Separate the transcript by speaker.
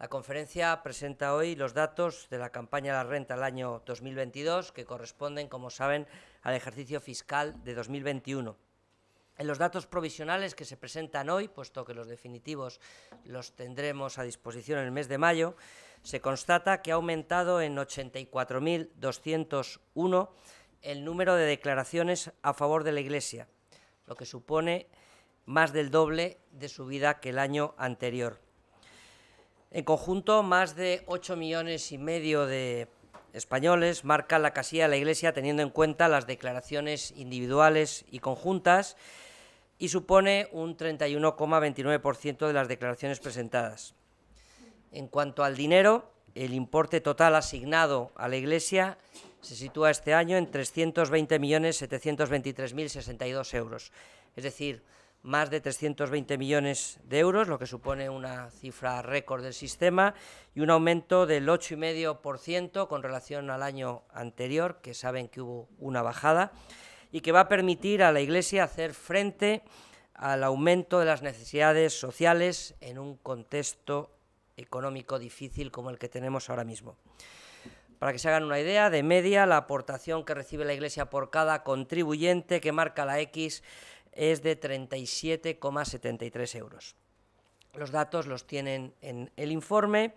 Speaker 1: La conferencia presenta hoy los datos de la campaña de la renta del año 2022, que corresponden, como saben, al ejercicio fiscal de 2021. En los datos provisionales que se presentan hoy, puesto que los definitivos los tendremos a disposición en el mes de mayo, se constata que ha aumentado en 84.201 el número de declaraciones a favor de la Iglesia, lo que supone más del doble de subida que el año anterior. En conjunto, más de 8 millones y medio de españoles marcan la casilla de la Iglesia teniendo en cuenta las declaraciones individuales y conjuntas y supone un 31,29% de las declaraciones presentadas. En cuanto al dinero, el importe total asignado a la Iglesia se sitúa este año en 320.723.062 euros, es decir, más de 320 millones de euros, lo que supone una cifra récord del sistema y un aumento del 8,5% con relación al año anterior, que saben que hubo una bajada, y que va a permitir a la Iglesia hacer frente al aumento de las necesidades sociales en un contexto económico difícil como el que tenemos ahora mismo. Para que se hagan una idea, de media, la aportación que recibe la Iglesia por cada contribuyente que marca la X es de 37,73 euros. Los datos los tienen en el informe